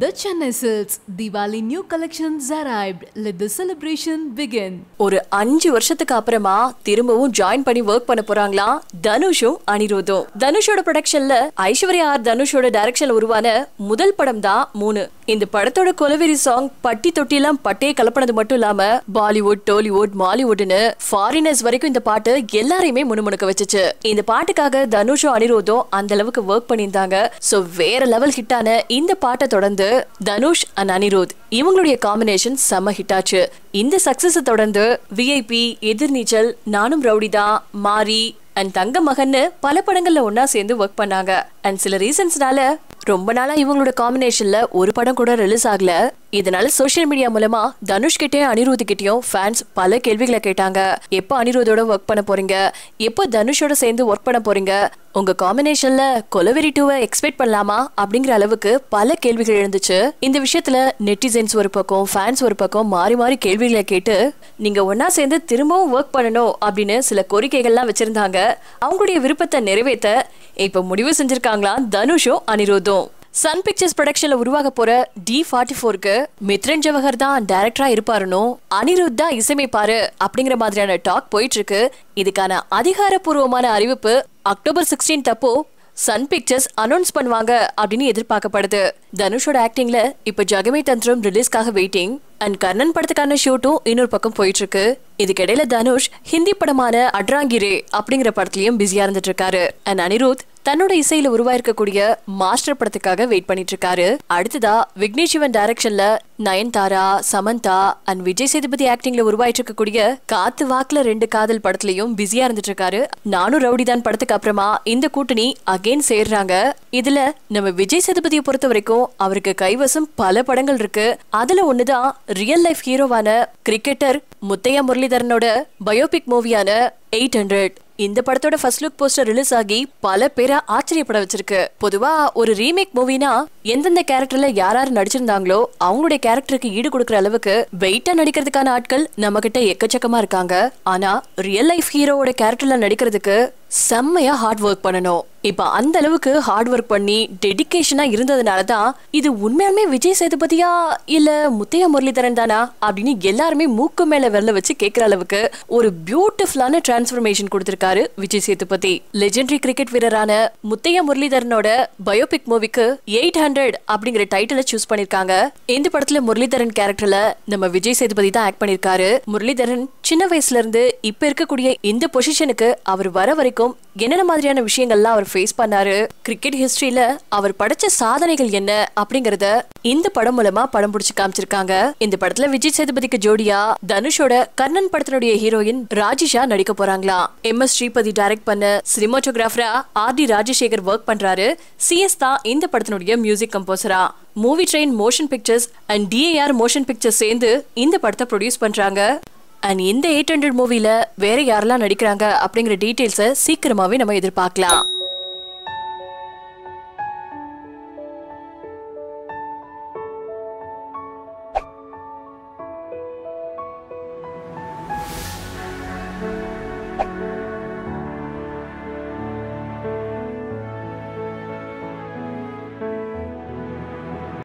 The Chennai Silks Diwali new collections arrived. Let the celebration begin. ஒரு அஞ்சு வருஷத்துக்கு அப்புறமா திரும்பவும் ஜாயின் பண்ணி ஒர்க் பண்ண போறாங்களா தனுஷும் அனிருதும் தனுஷோட ப்ரொடக்ஷன்ல ஐஸ்வர்யா ஆர் தனுஷோட டைரக்ஷன்ல உருவான முதல் படம் தான் மூணு இந்த படத்தோட கொலவெரி சாங் பட்டி தொட்டிலாம் பட்டே கலப்பனது மட்டும் இல்லாம பாலிவுட் டோலிவுட் மாலிவுட்னு ஃபாரினர்ஸ் வரைக்கும் இந்த பாட்டு எல்லாரையுமே முணுமுணுக்க வச்சுச்சு இந்த பாட்டுக்காக தனுஷும் அனிருதும் அந்த அளவுக்கு ஒர்க் பண்ணியிருந்தாங்க சோ வேற லெவல் ஹிட்டான இந்த பாட்டை தொடர்ந்து தனுஷ் அண்ட் அனிருத் இவங்களுடைய காம்பினேஷன் செம ஹிட்டாச்சு இந்த சக்சஸ் தொடர்ந்து விஐபி எதிர்நீச்சல் நானும் ரவுடிதா மாரி அண்ட் தங்க மகன்னு பல படங்கள்ல ஒன்னா சேர்ந்து ஒர்க் பண்ணாங்க அண்ட் சில ரீசன்ஸ்னால ரொம்ப நாளா இவங்களோட காம்பினேஷன்ல ஒரு படம் கூட ரிலீஸ் ஆகல இதனால சோசியல் மீடியா மூலமா தனுஷ் கிட்டயும் அனிருத் கிட்டயும் ஃபேன்ஸ் பல கேள்விகளை கேட்டாங்க எப்போ அனிருதோட ஒர்க் பண்ண போறீங்க எப்போ தனுஷோட சேர்ந்து ஒர்க் பண்ண போறீங்க உங்க காம்பினேஷன்ல கொலவெரி டூவை எக்ஸ்பெக்ட் பண்ணலாமா அப்படிங்கிற அளவுக்கு பல கேள்விகள் எழுந்துச்சு இந்த விஷயத்துல நெட்டிசன்ஸ் ஒரு பக்கம் ஃபேன்ஸ் ஒரு பக்கம் மாறி மாறி கேள்விகளை கேட்டு நீங்க ஒன்னா சேர்ந்து திரும்பவும் ஒர்க் பண்ணணும் அப்படின்னு சில கோரிக்கைகள்லாம் வச்சிருந்தாங்க அவங்களுடைய விருப்பத்தை நிறைவேற்ற இப்ப முடிவு செஞ்சிருக்காங்களா தனுஷும் அனிருத்தும் சன் பிக்சர்ஸ் ப்ரொடக்ஷன்ல உருவாக போற டி ஃபார்ட்டி ஃபோருக்கு மித்ரன் ஜவஹர் தான் டைரக்டரா இருப்பாருனோ அனிருத் தான் இசைமைப்பாரு அப்படிங்கிற மாதிரியான டாக் போயிட்டு இருக்கு இதுக்கான அதிகாரப்பூர்வமான அறிவிப்பு அக்டோபர் சிக்ஸ்டீன் தப்போ சன் பிக்சர்ஸ் அனௌன்ஸ் பண்ணுவாங்க அப்படின்னு எதிர்பார்க்கப்படுது தனுஷோட ஆக்டிங்ல இப்ப ஜகமே தந்திரம் ரிலீஸ்க்காக வெயிட்டிங் அண்ட் கர்ணன் படத்துக்கான ஷூட்டும் இன்னொரு பக்கம் போயிட்டு இருக்கு இதுக்கிடையில தனுஷ் ஹிந்தி படமான அட்ராங்கிரே அப்படிங்கிற படத்திலயும் பிஸியா இருந்துட்டு இருக்காரு அண்ட் அனிருத் தன்னோட இசையில உருவாயிருக்கக்கூடிய மாஸ்டர் படத்துக்காக வெயிட் பண்ணிட்டு இருக்காரு அடுத்ததா விக்னேஷ் சிவன் டைரக்ஷன்ல நயன்தாரா சமந்தா அண்ட் விஜய் சேதுபதி ஆக்டிங்ல உருவாயிட்டு இருக்கக்கூடிய காத்து வாக்குல ரெண்டு காதல் படத்துலயும் பிஸியா இருந்துட்டு இருக்காரு நானும் ரவுடி தான் படத்துக்கு அப்புறமா இந்த கூட்டணி அகைன் சேர்றாங்க இதுல நம்ம விஜய் சேதுபதியை பொறுத்த வரைக்கும் அவருக்கு கைவசம் பல படங்கள் இருக்கு அதுல ஒண்ணுதான் ரியல் லைஃப் ஹீரோவான கிரிக்கெட்டர் முத்தையா முரளி முரளிதரனோட பயோபிக் மூவியான எயிட் ஹண்ட்ரட் இந்த படத்தோட ஃபர்ஸ்ட் லுக் போஸ்டர் ரிலீஸ் ஆகி பல பேரை ஆச்சரியப்பட வச்சிருக்கு பொதுவா ஒரு ரீமேக் மூவினா எந்தெந்த கேரக்டர்ல யார் யார் நடிச்சிருந்தாங்களோ அவங்களுடைய கேரக்டருக்கு ஈடு கொடுக்குற அளவுக்கு வெயிட்டா நடிக்கிறதுக்கான ஆட்கள் நம்ம கிட்ட எக்கச்சக்கமா இருக்காங்க ஆனா ரியல் லைஃப் ஹீரோவோட கேரக்டர்ல நடிக்கிறதுக்கு செம்மையா ஹார்ட் ஒர்க் பண்ணணும் இப்ப அந்த அளவுக்கு ஹார்ட் ஒர்க் பண்ணி டெடிக்கேஷனா இருந்ததுனால தான் இது உண்மையாலுமே விஜய் சேதுபதியா இல்ல முத்தைய முரளிதரன் தானா அப்படின்னு எல்லாருமே மூக்கு மேல விரல வச்சு கேக்குற அளவுக்கு ஒரு பியூட்டிஃபுல்லான டிரான்ஸ்பர்மேஷன் கொடுத்துருக்காங்க இருக்காரு விஜய் சேதுபதி லெஜெண்டரி கிரிக்கெட் வீரரான முத்தைய முரளிதரனோட பயோபிக் மூவிக்கு எயிட் ஹண்ட்ரட் அப்படிங்கிற டைட்டில சூஸ் பண்ணிருக்காங்க இந்த படத்துல முரளிதரன் கேரக்டர்ல நம்ம விஜய் சேதுபதி தான் ஆக்ட் பண்ணிருக்காரு முரளிதரன் சின்ன வயசுலேருந்து இப்போ இருக்கக்கூடிய இந்த பொசிஷனுக்கு அவர் வர வரைக்கும் என்னென்ன மாதிரியான விஷயங்கள்லாம் அவர் ஃபேஸ் பண்ணாரு கிரிக்கெட் ஹிஸ்டரியில அவர் படைச்ச சாதனைகள் என்ன அப்படிங்கறத இந்த படம் மூலமா படம் பிடிச்சு காமிச்சிருக்காங்க இந்த படத்துல விஜய் சேதுபதிக்கு ஜோடியா தனுஷோட கர்ணன் படத்தினுடைய ஹீரோயின் ராஜிஷா நடிக்க போறாங்களா எம் எஸ் ஸ்ரீபதி டைரக்ட் பண்ண சினிமாட்டோகிராஃபரா ஆர் டி ராஜசேகர் ஒர்க் பண்றாரு சிஎஸ் தான் இந்த படத்தினுடைய மியூசிக் கம்போசரா Movie Train Motion Pictures and DAR Motion Pictures சேர்ந்து இந்த படத்தை ப்ரொடியூஸ் பண்றாங்க அண்ட் இந்த எயிட் ஹண்ட்ரட் மூவியில் வேற யாரெல்லாம் நடிக்கிறாங்க அப்படிங்கிற டீட்டெயில்ஸை சீக்கிரமாகவே நம்ம எதிர்பார்க்கலாம்